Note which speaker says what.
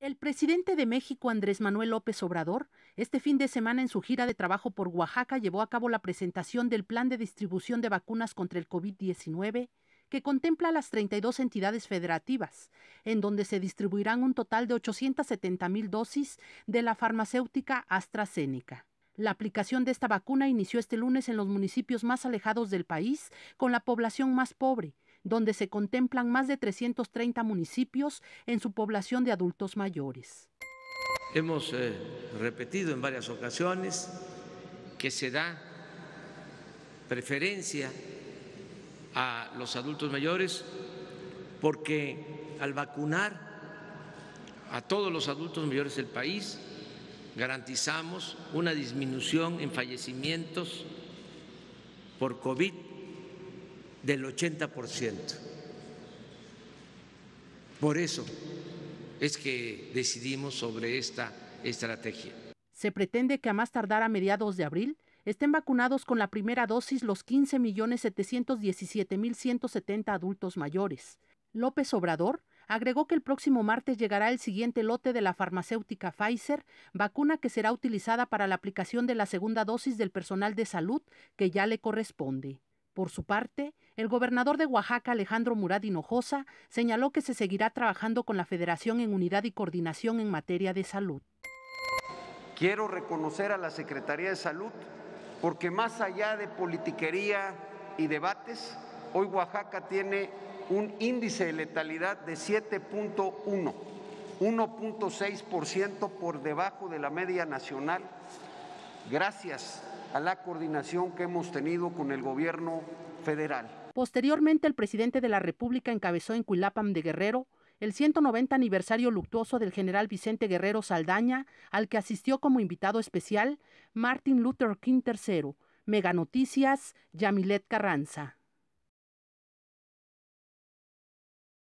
Speaker 1: El presidente de México, Andrés Manuel López Obrador, este fin de semana en su gira de trabajo por Oaxaca llevó a cabo la presentación del plan de distribución de vacunas contra el COVID-19 que contempla las 32 entidades federativas, en donde se distribuirán un total de 870 mil dosis de la farmacéutica AstraZeneca. La aplicación de esta vacuna inició este lunes en los municipios más alejados del país, con la población más pobre, donde se contemplan más de 330 municipios en su población de adultos mayores.
Speaker 2: Hemos eh, repetido en varias ocasiones que se da preferencia a los adultos mayores porque al vacunar a todos los adultos mayores del país garantizamos una disminución en fallecimientos por COVID del 80%. Por eso es que decidimos sobre esta estrategia.
Speaker 1: Se pretende que a más tardar a mediados de abril estén vacunados con la primera dosis los 15.717.170 adultos mayores. López Obrador agregó que el próximo martes llegará el siguiente lote de la farmacéutica Pfizer, vacuna que será utilizada para la aplicación de la segunda dosis del personal de salud que ya le corresponde. Por su parte, el gobernador de Oaxaca, Alejandro Murad Hinojosa, señaló que se seguirá trabajando con la Federación en unidad y coordinación en materia de salud.
Speaker 3: Quiero reconocer a la Secretaría de Salud porque más allá de politiquería y debates, hoy Oaxaca tiene un índice de letalidad de 7.1, 1.6% por debajo de la media nacional. Gracias a la coordinación que hemos tenido con el gobierno federal.
Speaker 1: Posteriormente, el presidente de la República encabezó en Cuilapam de Guerrero el 190 aniversario luctuoso del general Vicente Guerrero Saldaña, al que asistió como invitado especial Martin Luther King III. Mega Noticias, Yamilet Carranza.